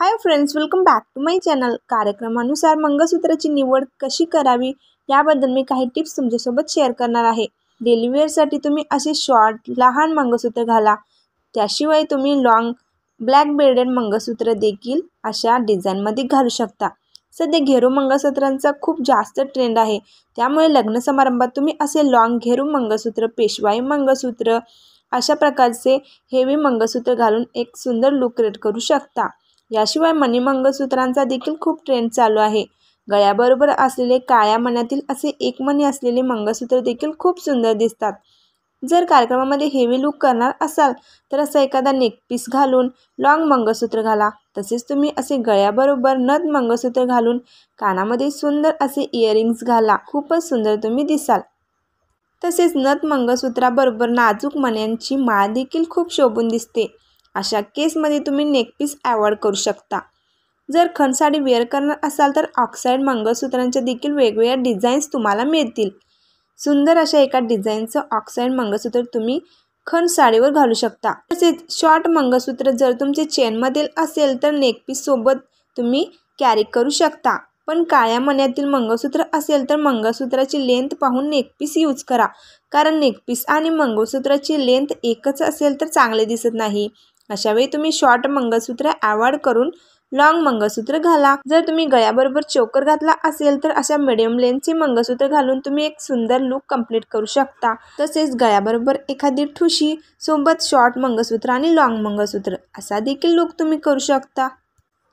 high friends welcome back to my channel कार्यक्रमानुसार मंगळसूत्राची निवड कशी करावी याबद्दल मी काही टिप्स तुमच्यासोबत शेअर करणार आहे डेली तुम्ही असे शॉर्ट लहान मंगळसूत्र घाला त्याशिवाय तुम्ही लॉंग ब्लॅक बेल्डेड मंगळसूत्र देखील अशा डिझाईनमध्ये घालू शकता सध्या घेरू मंगळसूत्रांचा खूप जास्त ट्रेंड आहे त्यामुळे लग्न समारंभात तुम्ही असे लॉंग घेरू मंगळसूत्र पेशवाई मंगळसूत्र अशा प्रकारचे हेवी मंगळसूत्र घालून एक सुंदर लुक क्रिएट करू शकता याशिवाय मंगळसूत्रांचा देखील खूप ट्रेंड चालू आहे गळ्याबरोबर असलेले काळ्या मण्यातील असे एक मणी असलेले मंगळसूत्र देखील खूप सुंदर दिसतात जर कार्यक्रमामध्ये हेवी लुक करणार असाल तर असा एखादा नेकपीस घालून लॉंग मंगळसूत्र घाला तसेच तुम्ही असे गळ्याबरोबर नथ मंगळसूत्र घालून कानामध्ये सुंदर असे इयरिंग्स घाला खूपच सुंदर तुम्ही दिसाल तसेच नथ मंगळसूत्राबरोबर नाजूक मण्यांची माळ देखील खूप शोभून दिसते अशा केसमध्ये तुम्ही नेकपीस अवॉइड करू शकता जर खनसाडी वेअर करणार असाल तर ऑक्साईड मंगळसूत्रांच्या देखील वेगवेगळ्या डिझाईन्स तुम्हाला मिळतील सुंदर अशा एका डिझाईनचं ऑक्साईड मंगळसूत्र तुम्ही खण साडीवर घालू शकता तसेच शॉर्ट मंगळसूत्र जर तुमचे चेनमधील असेल तर नेकपीससोबत तुम्ही कॅरी करू शकता पण काळ्या मण्यातील मंगळसूत्र असेल तर मंगळसूत्राची लेंथ पाहून नेकपीस यूज करा कारण नेकपीस आणि मंगळसूत्राची लेंथ एकच असेल तर चांगले दिसत नाही अशावेळी तुम्ही शॉर्ट मंगळसूत्र अवॉइड करून लॉंग मंगळसूत्र घाला जर तुम्ही गळ्याबरोबर चोकर घातला असेल तर अशा मिडियम लेंथचे मंगळसूत्र घालून तुम्ही एक सुंदर लुक कंप्लीट करू शकता तसेच गळ्याबरोबर एखादी ठुशी सोबत शॉर्ट मंगळसूत्र आणि लॉंग मंगळसूत्र असा देखील लुक तुम्ही करू शकता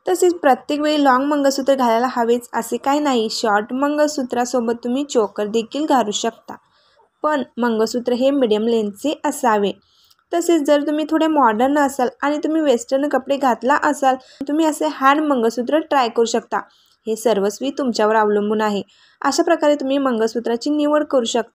तसेच प्रत्येक वेळी लॉंग मंगळसूत्र घालायला हवेच असे काही नाही शॉर्ट मंगळसूत्रासोबत तुम्ही चोकर देखील घालू शकता पण मंगळसूत्र हे मिडियम लेंथचे असावे तसेच जर तुम्ही थोडे मॉडर्न असाल आणि तुम्ही वेस्टर्न कपडे घातला असाल तुम्ही असे हँड मंगळसूत्र ट्राय करू शकता हे सर्वस्वी तुमच्यावर अवलंबून आहे अशा प्रकारे तुम्ही मंगळसूत्राची निवड करू शकता